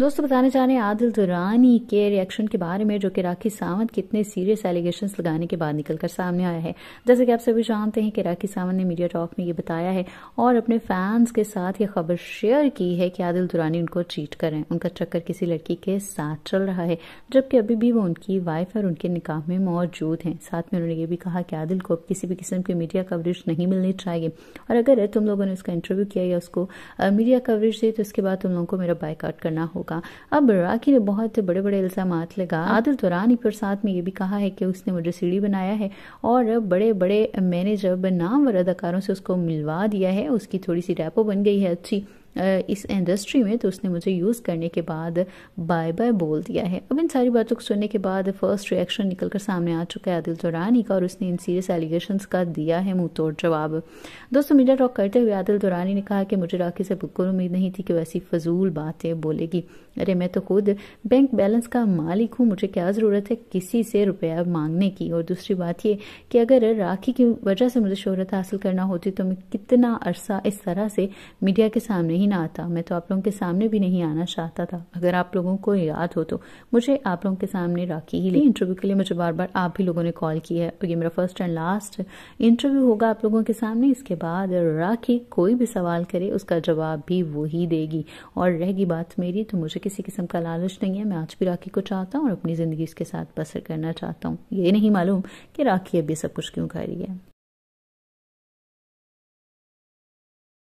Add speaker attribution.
Speaker 1: दोस्तों बताने जा रहे हैं आदिल दुरानी तो के रिएक्शन के बारे में जो कि राखी सावंत कितने सीरियस एलिगेशन लगाने के बाद निकलकर सामने आया है जैसे कि आप सभी जानते हैं कि राखी सावंत ने मीडिया टॉक में ये बताया है और अपने फैंस के साथ ये खबर शेयर की है कि आदिल दुरानी तो उनको चीट कर रहे हैं उनका चक्कर किसी लड़की के साथ चल रहा है जबकि अभी भी वो उनकी वाइफ और उनके निकाह में मौजूद है साथ में उन्होंने ये भी कहा कि आदिल को किसी भी किस्म की मीडिया कवरेज नहीं मिलनी चाहिए और अगर तुम लोगों ने उसका इंटरव्यू किया या उसको मीडिया कवरेज दी तो उसके बाद तुम लोगों को मेरा बाइकआउट करना होगा चुका अब राखी ने बहुत बड़े बड़े इल्जाम लगा आदिल दौरान पर साथ में ये भी कहा है कि उसने मुझे सीढ़ी बनाया है और बड़े बड़े मैंने जब नाम और अदाकारों से उसको मिलवा दिया है उसकी थोड़ी सी रैपो बन गई है अच्छी इस इंडस्ट्री में तो उसने मुझे यूज़ करने के बाद बाय बाय बोल दिया है अब इन सारी बातों को सुनने के बाद फर्स्ट रिएक्शन निकल कर सामने आ चुका है आदिल दुरानी का और उसने इन सीरियस एलिगेशन का दिया है मुंह तोड़ जवाब दोस्तों मीडिया टॉक करते हुए आदिल दुरानी ने कहा कि मुझे राखी से बिल्कुल उम्मीद नहीं थी कि वैसी फजूल बातें बोलेगी अरे मैं तो खुद बैंक बैलेंस का मालिक हूँ मुझे क्या ज़रूरत है किसी से रुपया मांगने की और दूसरी बात ये कि अगर राखी की वजह से मुझे शोहरत हासिल करना होती तो मैं कितना अरसा इस तरह से मीडिया के सामने नहीं ना आता मैं तो आप लोगों के सामने भी नहीं आना चाहता था अगर आप लोगों को याद हो तो मुझे आप लोगों के सामने राखी ही इंटरव्यू के लिए मुझे बार बार आप भी लोगों ने कॉल किया है और ये मेरा फर्स्ट एंड लास्ट इंटरव्यू होगा आप लोगों के सामने इसके बाद राखी कोई भी सवाल करे उसका जवाब भी वो ही देगी और रहेगी बात मेरी तो मुझे किसी किस्म का लालच नहीं है मैं आज भी राखी को चाहता हूँ और अपनी ज़िंदगी इसके साथ बसर करना चाहता हूँ ये नहीं मालूम कि राखी अब ये सब कुछ क्यों कर रही है